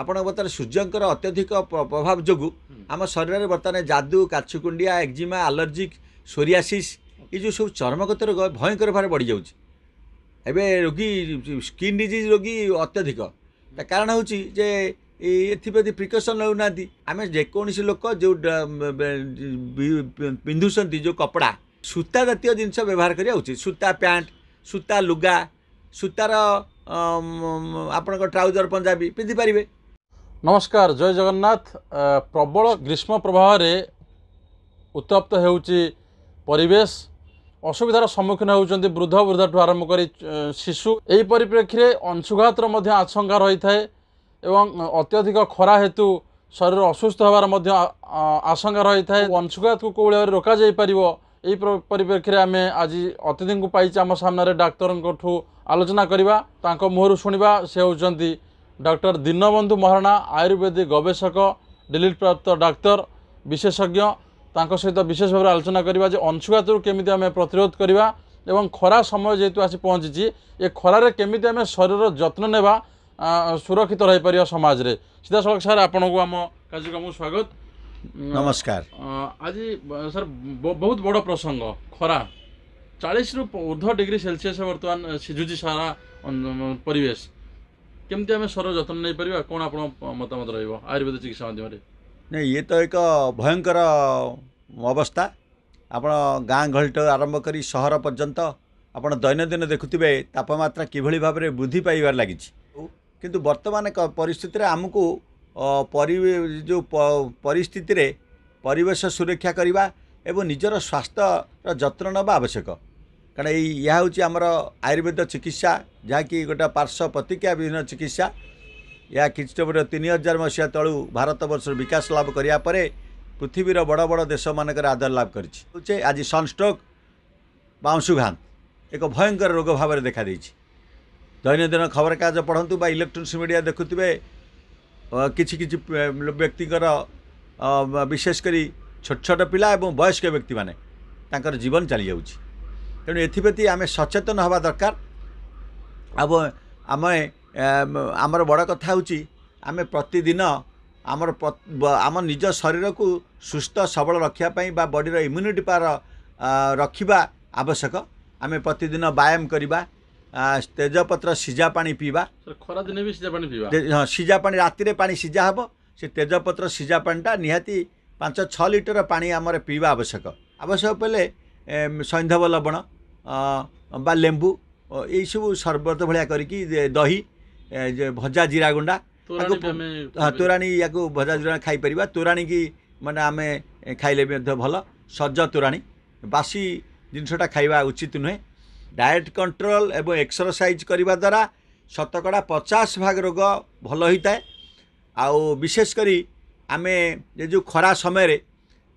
আপনার বর্তমানে সূর্যঙ্কর অত্যধিক প্রভাব যোগু আমার শরীরের বর্তমানে যাদু কাছুকুণ্ডিয়া একজিমা আলর্জিক সোরিয়াসিস এই যে সব চর্মগত রোগ ভয়ঙ্কর ভাবে বড়ি যাচ্ছে এবে রোগী স্কিন ডিজিজ রোগী অত্যধিক তা কারণ হচ্ছে যে ଏଥିପ୍ରତି ପ୍ରିକସନ୍ ନେଉନାହାନ୍ତି ଆମେ ଯେକୌଣସି ଲୋକ ଯେଉଁ ପିନ୍ଧୁଛନ୍ତି ଯେଉଁ କପଡ଼ା ସୂତା ଜାତୀୟ ଜିନିଷ ବ୍ୟବହାର କରିବା ଉଚିତ ସୂତା ପ୍ୟାଣ୍ଟ ସୂତା ଲୁଗା ସୂତାର ଆପଣଙ୍କ ଟ୍ରାଉଜର ପଞ୍ଜାବୀ ପିନ୍ଧିପାରିବେ ନମସ୍କାର ଜୟ ଜଗନ୍ନାଥ ପ୍ରବଳ ଗ୍ରୀଷ୍ମ ପ୍ରବାହରେ ଉତ୍ତପ୍ତ ହେଉଛି ପରିବେଶ ଅସୁବିଧାର ସମ୍ମୁଖୀନ ହେଉଛନ୍ତି ବୃଦ୍ଧ ବୃଦ୍ଧାଠୁ ଆରମ୍ଭ କରି ଶିଶୁ ଏହି ପରିପ୍ରେକ୍ଷୀରେ ଅଂଶୁଘାତର ମଧ୍ୟ ଆଶଙ୍କା ରହିଥାଏ ଏବଂ ଅତ୍ୟଧିକ ଖରା ହେତୁ ଶରୀର ଅସୁସ୍ଥ ହେବାର ମଧ୍ୟ ଆଶଙ୍କା ରହିଥାଏ ଅଂଶୁଘାତକୁ କେଉଁଭଳି ଭାବରେ ରୋକାଯାଇପାରିବ ଏହି ପରିପ୍ରେକ୍ଷୀରେ ଆମେ ଆଜି ଅତିଥିଙ୍କୁ ପାଇଛେ ଆମ ସାମ୍ନାରେ ଡାକ୍ତରଙ୍କଠୁ ଆଲୋଚନା କରିବା ତାଙ୍କ ମୁହଁରୁ ଶୁଣିବା ସେ ହେଉଛନ୍ତି ଡକ୍ଟର ଦୀନବନ୍ଧୁ ମହାରଣା ଆୟୁର୍ବେଦିକ ଗବେଷକ ଡିଲିଟ୍ ପ୍ରାପ୍ତ ଡାକ୍ତର ବିଶେଷଜ୍ଞ ତାଙ୍କ ସହିତ ବିଶେଷ ଭାବରେ ଆଲୋଚନା କରିବା ଯେ ଅଂଶୁଘାତରୁ କେମିତି ଆମେ ପ୍ରତିରୋଧ କରିବା ଏବଂ ଖରା ସମୟ ଯେହେତୁ ଆସି ପହଞ୍ଚିଛି ଏ ଖରାରେ କେମିତି ଆମେ ଶରୀରର ଯତ୍ନ ନେବା ସୁରକ୍ଷିତ ରହିପାରିବା ସମାଜରେ ସିଧାସଳଖ ସାର୍ ଆପଣଙ୍କୁ ଆମ କାର୍ଯ୍ୟକ୍ରମକୁ ସ୍ୱାଗତ ନମସ୍କାର ଆଜି ସାର୍ ବହୁତ ବଡ଼ ପ୍ରସଙ୍ଗ ଖରା ଚାଳିଶରୁ ଉର୍ଦ୍ଧ୍ୱ ଡିଗ୍ରୀ ସେଲସିୟସ୍ ବର୍ତ୍ତମାନ ସିଝୁଛି ସାରା ପରିବେଶ କେମିତି ଆମେ ସ୍ୱର ଯତ୍ନ ନେଇପାରିବା କ'ଣ ଆପଣ ମତାମତ ରହିବ ଆୟୁର୍ବେଦ ଚିକିତ୍ସା ମାଧ୍ୟମରେ ନାଇଁ ଇଏ ତ ଏକ ଭୟଙ୍କର ଅବସ୍ଥା ଆପଣ ଗାଁ ଗହଳିଠାରୁ ଆରମ୍ଭ କରି ସହର ପର୍ଯ୍ୟନ୍ତ ଆପଣ ଦୈନନ୍ଦିନ ଦେଖୁଥିବେ ତାପମାତ୍ରା କିଭଳି ଭାବରେ ବୃଦ୍ଧି ପାଇବାରେ ଲାଗିଛି କିନ୍ତୁ ବର୍ତ୍ତମାନ ପରିସ୍ଥିତିରେ ଆମକୁ ଯେଉଁ ପରିସ୍ଥିତିରେ ପରିବେଶ ସୁରକ୍ଷା କରିବା ଏବଂ ନିଜର ସ୍ୱାସ୍ଥ୍ୟର ଯତ୍ନ ନେବା ଆବଶ୍ୟକ କାରଣ ଏଇ ଏହା ହେଉଛି ଆମର ଆୟୁର୍ବେଦ ଚିକିତ୍ସା ଯାହାକି ଗୋଟେ ପାର୍ଶ୍ୱ ପ୍ରତିକ୍ରିୟା ବିହୀନ ଚିକିତ୍ସା ଏହା ଖ୍ରୀଷ୍ଟପୂର୍ବ ତିନି ହଜାର ମସିହା ତଳୁ ଭାରତବର୍ଷର ବିକାଶ ଲାଭ କରିବା ପରେ ପୃଥିବୀର ବଡ଼ ବଡ଼ ଦେଶମାନଙ୍କରେ ଆଦର ଲାଭ କରିଛି ହେଉଛେ ଆଜି ସନ୍ଷ୍ଟ୍ରୋକ୍ ବା ଅଂଶୁଘାତ ଏକ ଭୟଙ୍କର ରୋଗ ଭାବରେ ଦେଖାଦେଇଛି ଦୈନନ୍ଦିନ ଖବରକାଗଜ ପଢ଼ନ୍ତୁ ବା ଇଲେକ୍ଟ୍ରୋନିକ୍ସ ମିଡ଼ିଆ ଦେଖୁଥିବେ କିଛି କିଛି ବ୍ୟକ୍ତିଙ୍କର ବିଶେଷ କରି ଛୋଟ ଛୋଟ ପିଲା ଏବଂ ବୟସ୍କ ବ୍ୟକ୍ତିମାନେ ତାଙ୍କର ଜୀବନ ଚାଲିଯାଉଛି ତେଣୁ ଏଥିପ୍ରତି ଆମେ ସଚେତନ ହେବା ଦରକାର ଆଉ ଆମେ ଆମର ବଡ଼ କଥା ହେଉଛି ଆମେ ପ୍ରତିଦିନ ଆମର ଆମ ନିଜ ଶରୀରକୁ ସୁସ୍ଥ ସବଳ ରଖିବା ପାଇଁ ବା ବଡ଼ିର ଇମ୍ୟୁନିଟି ପାୱାର ରଖିବା ଆବଶ୍ୟକ ଆମେ ପ୍ରତିଦିନ ବ୍ୟାୟାମ କରିବା ତେଜପତ୍ର ସିଝା ପାଣି ପିଇବା ଖରାଦିନେ ବି ସିଝା ପାଣି ପିଇବା ହଁ ସିଝା ପାଣି ରାତିରେ ପାଣି ସିଝା ହେବ ସେ ତେଜପତ୍ର ସିଝା ପାଣିଟା ନିହାତି ପାଞ୍ଚ ଛଅ ଲିଟର ପାଣି ଆମର ପିଇବା ଆବଶ୍ୟକ ଆବଶ୍ୟକ ପଡ଼ିଲେ ସୈନ୍ଧବ ଲବଣ ବା ଲେମ୍ବୁ ଏଇସବୁ ସର୍ବତ ଭଳିଆ କରିକି ଦହି ଭଜା ଜିରା ଗୁଣ୍ଡା ତାକୁ ତୋରାଣୀ ୟାକୁ ଭଜା ଜିରା ଖାଇପାରିବା ତୋରାଣୀକି ମାନେ ଆମେ ଖାଇଲେ ବି ମଧ୍ୟ ଭଲ ସଜ ତୋରାଣି ବାସି ଜିନିଷଟା ଖାଇବା ଉଚିତ ନୁହେଁ ଡାଏଟ୍ କଣ୍ଟ୍ରୋଲ ଏବଂ ଏକ୍ସରସାଇଜ୍ କରିବା ଦ୍ୱାରା ଶତକଡ଼ା ପଚାଶ ଭାଗ ରୋଗ ଭଲ ହୋଇଥାଏ ଆଉ ବିଶେଷ କରି ଆମେ ଏ ଯେଉଁ ଖରା ସମୟରେ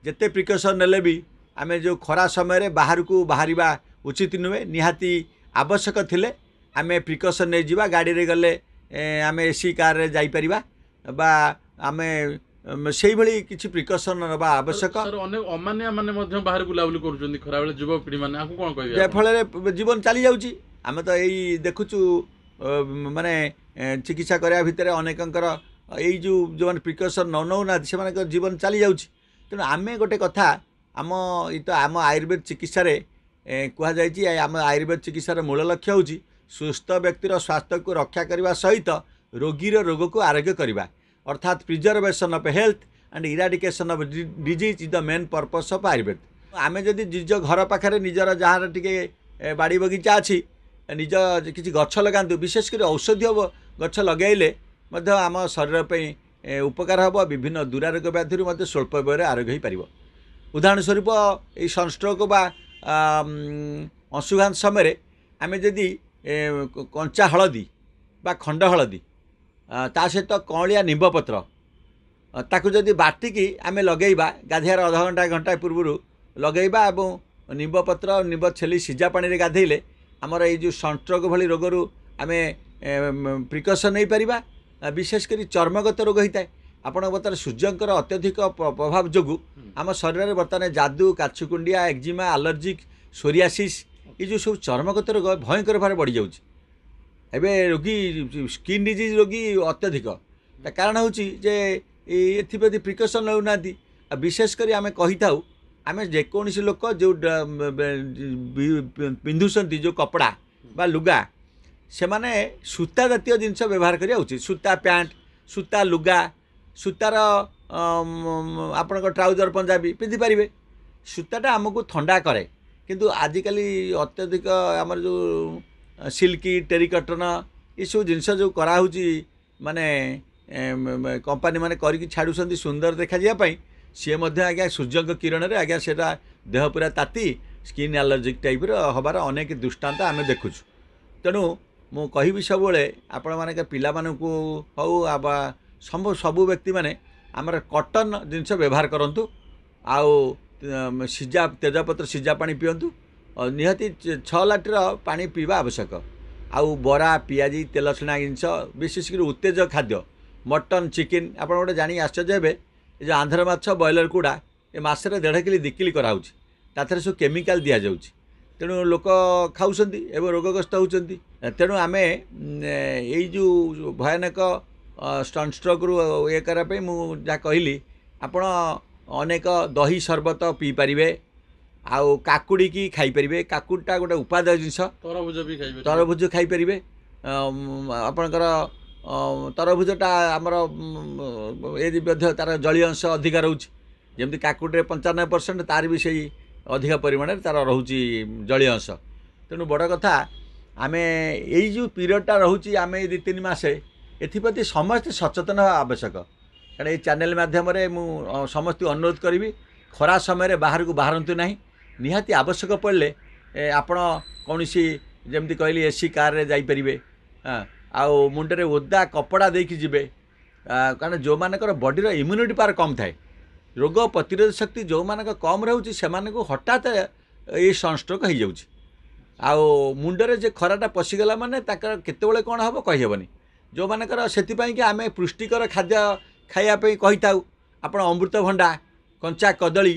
ଯେତେ ପ୍ରିକସନ୍ ନେଲେ ବି ଆମେ ଯେଉଁ ଖରା ସମୟରେ ବାହାରକୁ ବାହାରିବା ଉଚିତ ନୁହେଁ ନିହାତି ଆବଶ୍ୟକ ଥିଲେ ଆମେ ପ୍ରିକସନ୍ ନେଇଯିବା ଗାଡ଼ିରେ ଗଲେ ଆମେ ଏ ସି କାର୍ରେ ଯାଇପାରିବା ବା ଆମେ ସେଇଭଳି କିଛି ପ୍ରିକସନ୍ ନେବା ଆବଶ୍ୟକ ଅମାନିଆ ମାନେ ମଧ୍ୟ ବାହାରେ ବୁଲାବୁଲି କରୁଛନ୍ତି ଖରାବେଳେ ଯୁବପିଢ଼ି ମାନେ ଆକୁ କ'ଣ କହିବେ ଯାହାଫଳରେ ଜୀବନ ଚାଲିଯାଉଛି ଆମେ ତ ଏଇ ଦେଖୁଛୁ ମାନେ ଚିକିତ୍ସା କରିବା ଭିତରେ ଅନେକଙ୍କର ଏଇ ଯେଉଁ ଯେଉଁମାନେ ପ୍ରିକସନ୍ ନ ନେଉନାହାନ୍ତି ସେମାନଙ୍କର ଜୀବନ ଚାଲିଯାଉଛି ତେଣୁ ଆମେ ଗୋଟେ କଥା ଆମ ଏଇ ତ ଆମ ଆୟୁର୍ବେଦ ଚିକିତ୍ସାରେ କୁହାଯାଇଛି ଆମ ଆୟୁର୍ବେଦ ଚିକିତ୍ସାର ମୂଳ ଲକ୍ଷ୍ୟ ହେଉଛି ସୁସ୍ଥ ବ୍ୟକ୍ତିର ସ୍ୱାସ୍ଥ୍ୟକୁ ରକ୍ଷା କରିବା ସହିତ ରୋଗୀର ରୋଗକୁ ଆରୋଗ୍ୟ କରିବା ଅର୍ଥାତ୍ preservation of health and eradication of disease is the main purpose of Ayurveda ଆମେ ଯଦି ନିଜ ଘର ପାଖରେ ନିଜର ଯାହାର ଟିକେ ବାଡ଼ି ବଗିଚା ଅଛି ନିଜ କିଛି ଗଛ ଲଗାନ୍ତୁ ବିଶେଷ କରି ଔଷଧୀୟ ଗଛ ଲଗାଇଲେ ମଧ୍ୟ ଆମ ଶରୀର ପାଇଁ ଉପକାର ହେବ ବିଭିନ୍ନ ଦୂରାରୋଗ୍ୟ ବ୍ୟାଧିରୁ ମଧ୍ୟ ସ୍ୱଳ୍ପ ବ୍ୟୟରେ ଆରୋଗ୍ୟ ହୋଇପାରିବ ଉଦାହରଣ ସ୍ୱରୂପ ଏଇ ସନ୍ଷ୍ଟ୍ରୋକ୍ ବା ଅଂଶୁଘାତ ସମୟରେ ଆମେ ଯଦି କଞ୍ଚା ହଳଦୀ ବା ଖଣ୍ଡ ହଳଦୀ ତା ସହିତ କଅଁଳିଆ ନିମ୍ବ ପତ୍ର ତାକୁ ଯଦି ବାଟିକି ଆମେ ଲଗାଇବା ଗାଧେଇବାର ଅଧଘଣ୍ଟା ଘଣ୍ଟା ପୂର୍ବରୁ ଲଗାଇବା ଏବଂ ନିମ୍ବ ପତ୍ର ନିମ୍ବ ଛେଲି ସିଝା ପାଣିରେ ଗାଧେଇଲେ ଆମର ଏଇ ଯେଉଁ ସଣ୍ଟ୍ରକ ଭଳି ରୋଗରୁ ଆମେ ପ୍ରିକସନ୍ ନେଇପାରିବା ବିଶେଷ କରି ଚର୍ମଗତ ରୋଗ ହୋଇଥାଏ ଆପଣଙ୍କ ବର୍ତ୍ତମାନ ସୂର୍ଯ୍ୟଙ୍କର ଅତ୍ୟଧିକ ପ୍ରଭାବ ଯୋଗୁଁ ଆମ ଶରୀରରେ ବର୍ତ୍ତମାନ ଯାଦୁ କାଛୁକୁଣ୍ଡିଆ ଏକ୍ଜିମା ଆଲର୍ଜିକ୍ ସୋରିଆସିସ୍ ଏ ଯେଉଁ ସବୁ ଚର୍ମଗତ ରୋଗ ଭୟଙ୍କର ଭାବରେ ବଢ଼ିଯାଉଛି ଏବେ ରୋଗୀ ସ୍କିନ୍ ଡିଜିଜ୍ ରୋଗୀ ଅତ୍ୟଧିକ କାରଣ ହେଉଛି ଯେ ଏଥିପ୍ରତି ପ୍ରିକସନ୍ ନେଉନାହାନ୍ତି ଆଉ ବିଶେଷ କରି ଆମେ କହିଥାଉ ଆମେ ଯେକୌଣସି ଲୋକ ଯେଉଁ ପିନ୍ଧୁଛନ୍ତି ଯେଉଁ କପଡ଼ା ବା ଲୁଗା ସେମାନେ ସୂତା ଜାତୀୟ ଜିନିଷ ବ୍ୟବହାର କରିବା ଉଚିତ ସୂତା ପ୍ୟାଣ୍ଟ ସୂତା ଲୁଗା ସୂତାର ଆପଣଙ୍କ ଟ୍ରାଉଜର୍ ପଞ୍ଜାବୀ ପିନ୍ଧିପାରିବେ ସୂତାଟା ଆମକୁ ଥଣ୍ଡା କରେ କିନ୍ତୁ ଆଜିକାଲି ଅତ୍ୟଧିକ ଆମର ଯେଉଁ ସିଲ୍କି ଟେରିକଟନ ଏସବୁ ଜିନିଷ ଯେଉଁ କରାହେଉଛି ମାନେ କମ୍ପାନୀମାନେ କରିକି ଛାଡ଼ୁଛନ୍ତି ସୁନ୍ଦର ଦେଖାଯିବା ପାଇଁ ସିଏ ମଧ୍ୟ ଆଜ୍ଞା ସୂର୍ଯ୍ୟଙ୍କ କିରଣରେ ଆଜ୍ଞା ସେଇଟା ଦେହ ପୁରା ତାତି ସ୍କିନ୍ ଆଲର୍ଜିକ୍ ଟାଇପ୍ର ହେବାର ଅନେକ ଦୃଷ୍ଟାନ୍ତ ଆମେ ଦେଖୁଛୁ ତେଣୁ ମୁଁ କହିବି ସବୁବେଳେ ଆପଣମାନଙ୍କ ପିଲାମାନଙ୍କୁ ହେଉ ବା ସବୁ ସବୁ ବ୍ୟକ୍ତିମାନେ ଆମର କଟନ୍ ଜିନିଷ ବ୍ୟବହାର କରନ୍ତୁ ଆଉ ସିଝା ତେଜପତ୍ର ସିଝା ପାଣି ପିଅନ୍ତୁ ନିହାତି ଛଅ ଲାଟିର ପାଣି ପିଇବା ଆବଶ୍ୟକ ଆଉ ବରା ପିଆଜି ତେଲ ଛଣା ଜିନିଷ ବିଶେଷ କରି ଉତ୍ତେଜ ଖାଦ୍ୟ ମଟନ୍ ଚିକେନ୍ ଆପଣ ଗୋଟେ ଜାଣିକି ଆଶ୍ଚର୍ଯ୍ୟ ହେବେ ଏ ଯେଉଁ ଆନ୍ଧ୍ର ମାଛ ବ୍ରଏଲର୍ କୁଡ଼ା ଏ ମାସରେ ଦେଢ଼ କିଲି ଦୁଇ କିଲି କରାହେଉଛି ତା ଥରେ ସବୁ କେମିକାଲ୍ ଦିଆଯାଉଛି ତେଣୁ ଲୋକ ଖାଉଛନ୍ତି ଏବଂ ରୋଗଗ୍ରସ୍ତ ହେଉଛନ୍ତି ତେଣୁ ଆମେ ଏଇ ଯେଉଁ ଭୟାନକ ଷ୍ଟନ୍ଷ୍ଟ୍ରକ୍ରୁ ଇଏ କରିବା ପାଇଁ ମୁଁ ଯାହା କହିଲି ଆପଣ ଅନେକ ଦହି ସର୍ବତ ପିଇପାରିବେ ଆଉ କାକୁଡ଼ିକି ଖାଇପାରିବେ କାକୁଡ଼ିଟା ଗୋଟେ ଉପାଦେୟ ଜିନିଷ ତରଭୁଜ ବି ଖାଇପାରିବେ ତରଭୁଜ ଖାଇପାରିବେ ଆପଣଙ୍କର ତରଭୁଜଟା ଆମର ଏ ମଧ୍ୟ ତା'ର ଜଳୀୟ ଅଂଶ ଅଧିକା ରହୁଛି ଯେମିତି କାକୁଡ଼ିରେ ପଞ୍ଚାନବେ ପରସେଣ୍ଟ ତା'ର ବି ସେଇ ଅଧିକ ପରିମାଣରେ ତା'ର ରହୁଛି ଜଳୀୟ ଅଂଶ ତେଣୁ ବଡ଼ କଥା ଆମେ ଏଇ ଯେଉଁ ପିରିୟଡ଼ଟା ରହୁଛି ଆମେ ଏଇ ଦୁଇ ତିନି ମାସେ ଏଥିପ୍ରତି ସମସ୍ତେ ସଚେତନ ହେବା ଆବଶ୍ୟକ କାରଣ ଏଇ ଚ୍ୟାନେଲ୍ ମାଧ୍ୟମରେ ମୁଁ ସମସ୍ତଙ୍କୁ ଅନୁରୋଧ କରିବି ଖରା ସମୟରେ ବାହାରକୁ ବାହାରନ୍ତୁ ନାହିଁ ନିହାତି ଆବଶ୍ୟକ ପଡ଼ିଲେ ଆପଣ କୌଣସି ଯେମିତି କହିଲି ସି କାର୍ରେ ଯାଇପାରିବେ ଆଉ ମୁଣ୍ଡରେ ଓଦା କପଡ଼ା ଦେଇକି ଯିବେ କାରଣ ଯେଉଁମାନଙ୍କର ବଡ଼ିର ଇମ୍ୟୁନିଟି ପାୱାର କମ୍ ଥାଏ ରୋଗ ପ୍ରତିରୋଧ ଶକ୍ତି ଯେଉଁମାନଙ୍କ କମ୍ ରହୁଛି ସେମାନଙ୍କୁ ହଠାତ୍ ଏଇ ସନଷ୍ଟ୍ରୋକ୍ ହେଇଯାଉଛି ଆଉ ମୁଣ୍ଡରେ ଯେ ଖରାଟା ପଶିଗଲା ମାନେ ତାଙ୍କର କେତେବେଳେ କ'ଣ ହେବ କହିହେବନି ଯେଉଁମାନଙ୍କର ସେଥିପାଇଁକି ଆମେ ପୁଷ୍ଟିକର ଖାଦ୍ୟ ଖାଇବା ପାଇଁ କହିଥାଉ ଆପଣ ଅମୃତଭଣ୍ଡା କଞ୍ଚା କଦଳୀ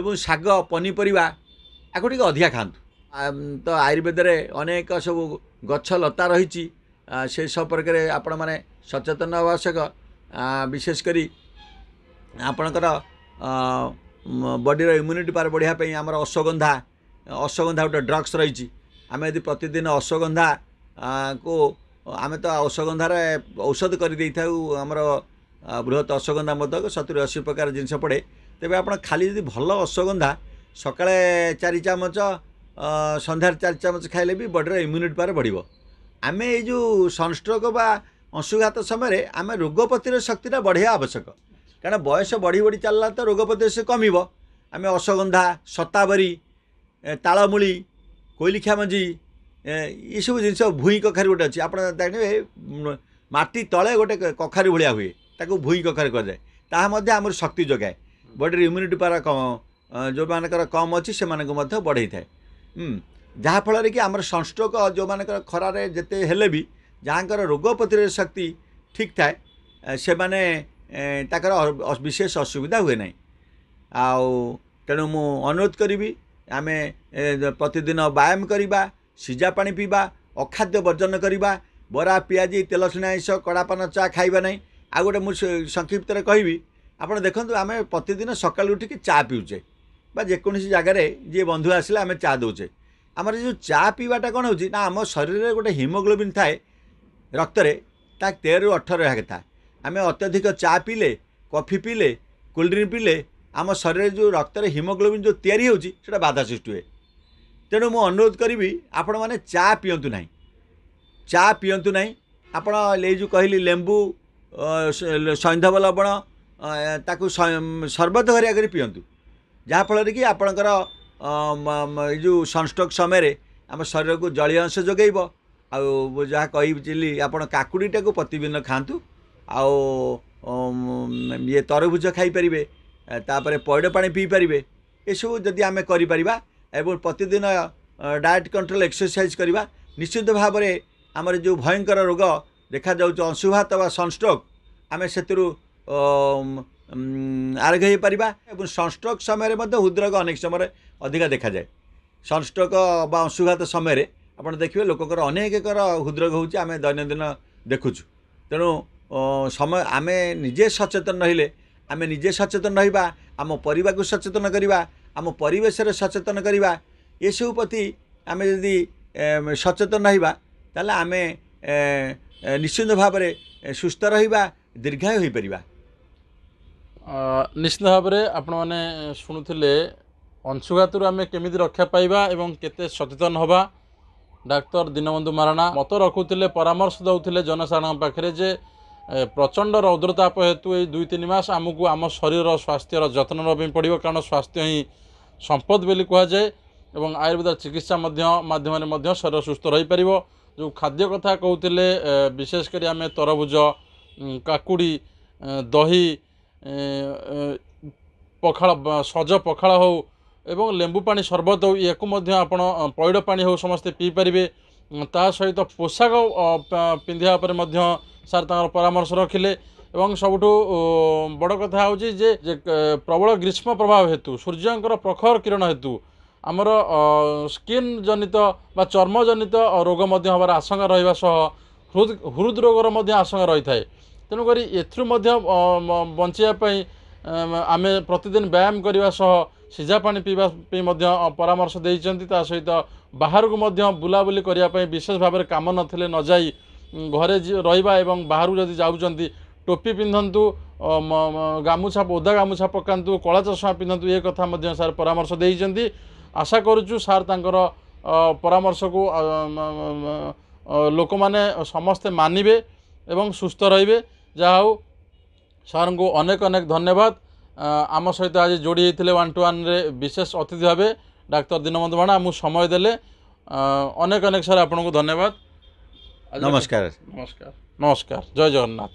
ଏବଂ ଶାଗ ପନିପରିବା ଆକୁ ଟିକେ ଅଧିକା ଖାଆନ୍ତୁ ତ ଆୟୁର୍ବେଦରେ ଅନେକ ସବୁ ଗଛ ଲତା ରହିଛି ସେ ସମ୍ପର୍କରେ ଆପଣମାନେ ସଚେତନ ହେବା ଆବଶ୍ୟକ ବିଶେଷ କରି ଆପଣଙ୍କର ବଡ଼ିର ଇମ୍ୟୁନିଟି ପାୱାର ବଢ଼ିବା ପାଇଁ ଆମର ଅଶ୍ୱଗନ୍ଧା ଅଶ୍ୱଗନ୍ଧା ଗୋଟେ ଡ୍ରଗ୍ସ ରହିଛି ଆମେ ଯଦି ପ୍ରତିଦିନ ଅଶ୍ୱଗନ୍ଧା ଆମେ ତ ଅଶ୍ୱଗନ୍ଧାରେ ଔଷଧ କରିଦେଇଥାଉ ଆମର ବୃହତ ଅଶ୍ୱଗନ୍ଧା ମଧ୍ୟ ସତୁରି ଅଶୀ ପ୍ରକାର ଜିନିଷ ପଡ଼େ ତେବେ ଆପଣ ଖାଲି ଯଦି ଭଲ ଅଶ୍ୱଗନ୍ଧା ସକାଳେ ଚାରି ଚାମଚ ସନ୍ଧ୍ୟାରେ ଚାରି ଚାମଚ ଖାଇଲେ ବି ବଡ଼ିର ଇମ୍ୟୁନିଟି ପାୱାର ବଢ଼ିବ ଆମେ ଏଇ ଯେଉଁ ସନଷ୍ଟ୍ରୋକ୍ ବା ଅଂଶୁଘାତ ସମୟରେ ଆମେ ରୋଗ ପ୍ରତିର ଶକ୍ତିଟା ବଢ଼େଇବା ଆବଶ୍ୟକ କାରଣ ବୟସ ବଢ଼ି ବଢ଼ି ଚାଲିଲା ତ ରୋଗ ପ୍ରତି ସେ କମିବ ଆମେ ଅଶ୍ୱଗନ୍ଧା ସତାବରି ତାଳମୂଳି କୋଇଲିଖିଆ ମଞ୍ଜି ଏସବୁ ଜିନିଷ ଭୂଇଁ କଖାରୁ ଗୋଟେ ଅଛି ଆପଣ ଜାଣିବେ ମାଟି ତଳେ ଗୋଟେ କଖାରୁ ଭଳିଆ ହୁଏ ତାକୁ ଭୂଇଁ କଖାରୁ କୁହାଯାଏ ତାହା ମଧ୍ୟ ଆମର ଶକ୍ତି ଯୋଗାଏ ବଡ଼ିରେ ଇମ୍ୟୁନିଟି ପାରା ଯେଉଁମାନଙ୍କର କମ୍ ଅଛି ସେମାନଙ୍କୁ ମଧ୍ୟ ବଢ଼େଇଥାଏ ଯାହାଫଳରେ କି ଆମର ସଂଷ୍ଟ୍ରୋକ ଯେଉଁମାନଙ୍କର ଖରାରେ ଯେତେ ହେଲେ ବି ଯାହାଙ୍କର ରୋଗ ପ୍ରତିରୋଧ ଶକ୍ତି ଠିକ୍ ଥାଏ ସେମାନେ ତାଙ୍କର ବିଶେଷ ଅସୁବିଧା ହୁଏ ନାହିଁ ଆଉ ତେଣୁ ମୁଁ ଅନୁରୋଧ କରିବି ଆମେ ପ୍ରତିଦିନ ବ୍ୟାୟାମ କରିବା ସିଝା ପାଣି ପିଇବା ଅଖାଦ୍ୟ ବର୍ଜନ କରିବା ବରା ପିଆଜି ତେଲ ଛଣା ଆଇଁଷ କଡ଼ାପାନ ଚା ଖାଇବା ନାହିଁ ଆଉ ଗୋଟେ ମୁଁ ସଂକ୍ଷିପ୍ତରେ କହିବି ଆପଣ ଦେଖନ୍ତୁ ଆମେ ପ୍ରତିଦିନ ସକାଳୁ ଉଠିକି ଚା ପିଉଛେ ବା ଯେକୌଣସି ଜାଗାରେ ଯିଏ ବନ୍ଧୁ ଆସିଲେ ଆମେ ଚା ଦେଉଛେ ଆମର ଯେଉଁ ଚା ପିଇବାଟା କ'ଣ ହେଉଛି ନା ଆମ ଶରୀରରେ ଗୋଟେ ହିମୋଗ୍ଲୋବିନ୍ ଥାଏ ରକ୍ତରେ ତା ତେରରୁ ଅଠର ଏହା କଥା ଆମେ ଅତ୍ୟଧିକ ଚା ପିଇଲେ କଫି ପିଇଲେ କୋଲ୍ଡ୍ରିଙ୍କ୍ ପିଇଲେ ଆମ ଶରୀରରେ ଯେଉଁ ରକ୍ତରେ ହିମୋଗ୍ଲୋବିନ୍ ଯେଉଁ ତିଆରି ହେଉଛି ସେଇଟା ବାଧା ସୃଷ୍ଟି ହୁଏ ତେଣୁ ମୁଁ ଅନୁରୋଧ କରିବି ଆପଣମାନେ ଚା ପିଅନ୍ତୁ ନାହିଁ ଚା ପିଅନ୍ତୁ ନାହିଁ ଆପଣ ଏଇ ଯେଉଁ କହିଲି ଲେମ୍ବୁ ସୈନ୍ଧବ ଲବଣ ତାକୁ ସର୍ବତ କରିବା କରି ପିଅନ୍ତୁ ଯାହାଫଳରେ କି ଆପଣଙ୍କର ଏଇ ଯେଉଁ ସନଷ୍ଟ୍ରୋକ୍ ସମୟରେ ଆମ ଶରୀରକୁ ଜଳୀୟ ଅଂଶ ଯୋଗାଇବ ଆଉ ଯାହା କହିଲି ଆପଣ କାକୁଡ଼ିଟାକୁ ପ୍ରତିଦିନ ଖାଆନ୍ତୁ ଆଉ ଇଏ ତରଭୁଜ ଖାଇପାରିବେ ତାପରେ ପଇଡ଼ ପାଣି ପିଇପାରିବେ ଏସବୁ ଯଦି ଆମେ କରିପାରିବା এবং ପ୍ରତିଦିନ ଡାଏଟ୍ କଣ୍ଟ୍ରୋଲ୍ ଏକ୍ସରସାଇଜ୍ କରିବା ନିଶ୍ଚିତ ଭାବରେ ଆମର ଯେଉଁ ଭୟଙ୍କର ରୋଗ ଦେଖାଯାଉଛି ଅଂଶୁଘାତ ବା ସନ୍ଷ୍ଟ୍ରୋକ୍ ଆମେ ସେଥିରୁ ଆରୋଗ୍ୟ ହୋଇପାରିବା ଏବଂ ସନ୍ଷ୍ଟ୍ରୋକ୍ ସମୟରେ ମଧ୍ୟ ହୃଦରୋଗ ଅନେକ ସମୟରେ ଅଧିକା ଦେଖାଯାଏ ସନ୍ଷ୍ଟ୍ରୋକ୍ ବା ଅଂଶୁଘାତ ସମୟରେ ଆପଣ ଦେଖିବେ ଲୋକଙ୍କର ଅନେକଙ୍କର ହୃଦରୋଗ ହେଉଛି ଆମେ ଦୈନନ୍ଦିନ ଦେଖୁଛୁ ତେଣୁ ସମୟ ଆମେ ନିଜେ ସଚେତନ ରହିଲେ ଆମେ ନିଜେ ସଚେତନ ରହିବା ଆମ ପରିବାରକୁ ସଚେତନ କରିବା ଆମ ପରିବେଶରେ ସଚେତନ କରିବା ଏସବୁ ପ୍ରତି ଆମେ ଯଦି ସଚେତନ ରହିବା ତାହେଲେ ଆମେ ନିଶ୍ଚିନ୍ତ ଭାବରେ ସୁସ୍ଥ ରହିବା ଦୀର୍ଘାୟୁ ହୋଇପାରିବା ନିଶ୍ଚିନ୍ତ ଭାବରେ ଆପଣମାନେ ଶୁଣୁଥିଲେ ଅଂଶୁଘାତରୁ ଆମେ କେମିତି ରକ୍ଷା ପାଇବା ଏବଂ କେତେ ସଚେତନ ହେବା ଡାକ୍ତର ଦୀନବନ୍ଧୁ ମାରଣା ମତ ରଖୁଥିଲେ ପରାମର୍ଶ ଦେଉଥିଲେ ଜନସାଧାରଣଙ୍କ ପାଖରେ ଯେ ପ୍ରଚଣ୍ଡ ରୌଦ୍ରତାପ ହେତୁ ଏଇ ଦୁଇ ତିନି ମାସ ଆମକୁ ଆମ ଶରୀରର ସ୍ୱାସ୍ଥ୍ୟର ଯତ୍ନ ନେବା ପାଇଁ ପଡ଼ିବ କାରଣ ସ୍ୱାସ୍ଥ୍ୟ ହିଁ ସମ୍ପଦ ବୋଲି କୁହାଯାଏ ଏବଂ ଆୟୁର୍ବେଦ ଚିକିତ୍ସା ମଧ୍ୟ ମାଧ୍ୟମରେ ମଧ୍ୟ ଶରୀର ସୁସ୍ଥ ରହିପାରିବ ଯେଉଁ ଖାଦ୍ୟ କଥା କହୁଥିଲେ ବିଶେଷ କରି ଆମେ ତରଭୁଜ କାକୁଡ଼ି ଦହି ପଖାଳ ସଜ ପଖାଳ ହେଉ ଏବଂ ଲେମ୍ବୁ ପାଣି ସର୍ବତ ହେଉ ଏହାକୁ ମଧ୍ୟ ଆପଣ ପଇଡ଼ ପାଣି ହେଉ ସମସ୍ତେ ପିଇପାରିବେ ତା ସହିତ ପୋଷାକ ପିନ୍ଧିବା ଉପରେ ମଧ୍ୟ ସାର୍ ତାଙ୍କର ପରାମର୍ଶ ରଖିଲେ ଏବଂ ସବୁଠୁ ବଡ଼ କଥା ହେଉଛି ଯେ ପ୍ରବଳ ଗ୍ରୀଷ୍ମ ପ୍ରଭାବ ହେତୁ ସୂର୍ଯ୍ୟଙ୍କର ପ୍ରଖର କିରଣ ହେତୁ ଆମର ସ୍କିନ୍ ଜନିତ ବା ଚର୍ମ ଜନିତ ରୋଗ ମଧ୍ୟ ହେବାର ଆଶଙ୍କା ରହିବା ସହ ହୃଦ ହୃଦ ରୋଗର ମଧ୍ୟ ଆଶଙ୍କା ରହିଥାଏ ତେଣୁକରି ଏଥିରୁ ମଧ୍ୟ ବଞ୍ଚିବା ପାଇଁ ଆମେ ପ୍ରତିଦିନ ବ୍ୟାୟାମ କରିବା ସହ ସିଝା ପାଣି ପିଇବା ପାଇଁ ମଧ୍ୟ ପରାମର୍ଶ ଦେଇଛନ୍ତି ତା ସହିତ ବାହାରକୁ ମଧ୍ୟ ବୁଲାବୁଲି କରିବା ପାଇଁ ବିଶେଷ ଭାବରେ କାମ ନଥିଲେ ନଯାଇ ଘରେ ରହିବା ଏବଂ ବାହାରକୁ ଯଦି ଯାଉଛନ୍ତି ଟୋପି ପିନ୍ଧନ୍ତୁ ଗାମୁଛା ଓଦା ଗାମୁଛା ପକାନ୍ତୁ କଳା ଚଷମା ପିନ୍ଧନ୍ତୁ ଏ କଥା ମଧ୍ୟ ସାର୍ ପରାମର୍ଶ ଦେଇଛନ୍ତି ଆଶା କରୁଛୁ ସାର୍ ତାଙ୍କର ପରାମର୍ଶକୁ ଲୋକମାନେ ସମସ୍ତେ ମାନିବେ ଏବଂ ସୁସ୍ଥ ରହିବେ ଯାହା ହେଉ ସାର୍ଙ୍କୁ ଅନେକ ଅନେକ ଧନ୍ୟବାଦ ଆମ ସହିତ ଆଜି ଯୋଡ଼ି ହେଇଥିଲେ ୱାନ୍ ଟୁ ୱାନ୍ରେ ବିଶେଷ ଅତିଥି ଭାବେ ଡାକ୍ତର ଦୀନବନ୍ଧୁ ମାଣା ଆମକୁ ସମୟ ଦେଲେ ଅନେକ ଅନେକ ସାର୍ ଆପଣଙ୍କୁ ଧନ୍ୟବାଦ ନମସ୍କାର ନମସ୍କାର ନମସ୍କାର ଜୟ ଜଗନ୍ନାଥ